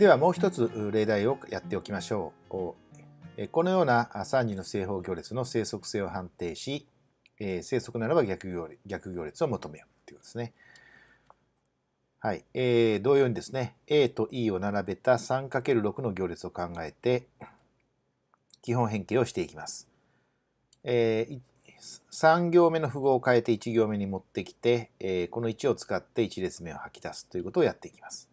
ではもう一つ例題をやっておきましょう。このような3次の正方行列の正則性を判定し、え正則ならば逆行逆行列を求めようということですね。はい、えー、同様にですね、A と E を並べた 3×6 の行列を考えて、基本変形をしていきます。えー、3行目の符号を変えて1行目に持ってきて、えー、この1を使って1列目を吐き出すということをやっていきます。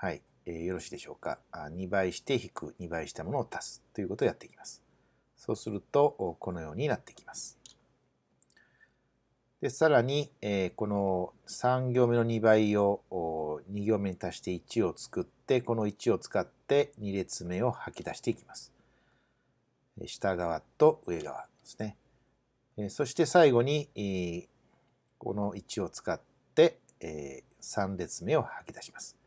はい、えー、よろしいでしょうか。2倍して引く2倍したものを足すということをやっていきます。そうすると、このようになってきます。で、さらに、えー、この3行目の2倍を2行目に足して1を作って、この1を使って2列目を吐き出していきます。下側と上側ですね。えそして最後に、この1を使って、え3列目を吐き出します。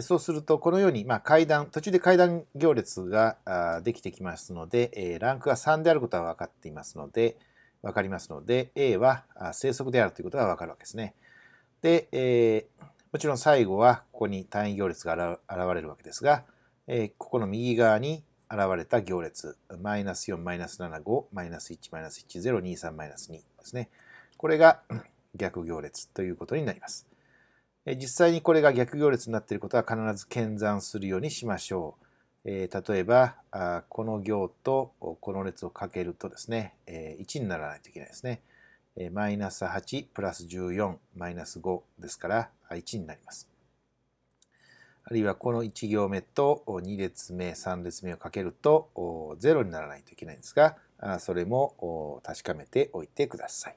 そうすると、このように、まあ、階段、途中で階段行列ができてきますので、えランクが3であることは分かっていますので、分かりますので、A は正則であるということが分かるわけですね。で、えー、もちろん最後は、ここに単位行列が現れるわけですが、えー、ここの右側に現れた行列、マイナス4、マイナス7、5、マイナス1、マイナス1、0、23、マイナス2ですね。これが逆行列ということになります。実際にこれが逆行列になっていることは必ず検算するようにしましょう。え例えばこの行とこの列をかけるとですね、え1にならないといけないですね。マイナス8プラス14マイナス5ですから1になります。あるいはこの1行目と2列目3列目をかけると0にならないといけないんですがそれも確かめておいてください。